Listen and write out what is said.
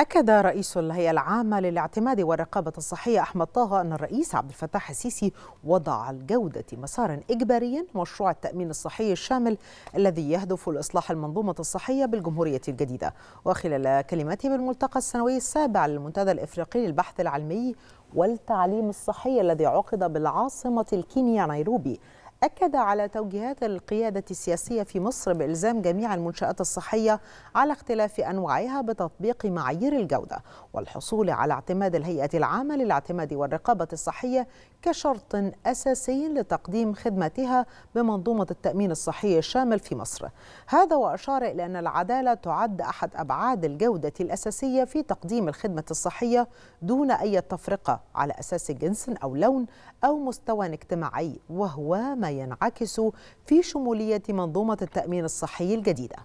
أكد رئيس الهيئة العامة للاعتماد والرقابة الصحية أحمد طه أن الرئيس عبد الفتاح السيسي وضع الجودة مسارا إجباريا مشروع التأمين الصحي الشامل الذي يهدف لإصلاح المنظومة الصحية بالجمهورية الجديدة وخلال كلمته بالملتقى السنوي السابع للمنتدى الإفريقي للبحث العلمي والتعليم الصحي الذي عقد بالعاصمة الكينيا نيروبي أكد على توجيهات القيادة السياسية في مصر بإلزام جميع المنشآت الصحية على اختلاف أنواعها بتطبيق معايير الجودة والحصول على اعتماد الهيئة العامة للاعتماد والرقابة الصحية كشرط أساسي لتقديم خدمتها بمنظومة التأمين الصحي الشامل في مصر هذا وأشار إلى أن العدالة تعد أحد أبعاد الجودة الأساسية في تقديم الخدمة الصحية دون أي تفرقة على أساس جنس أو لون أو مستوى اجتماعي وهو ما ينعكس في شمولية منظومة التأمين الصحي الجديدة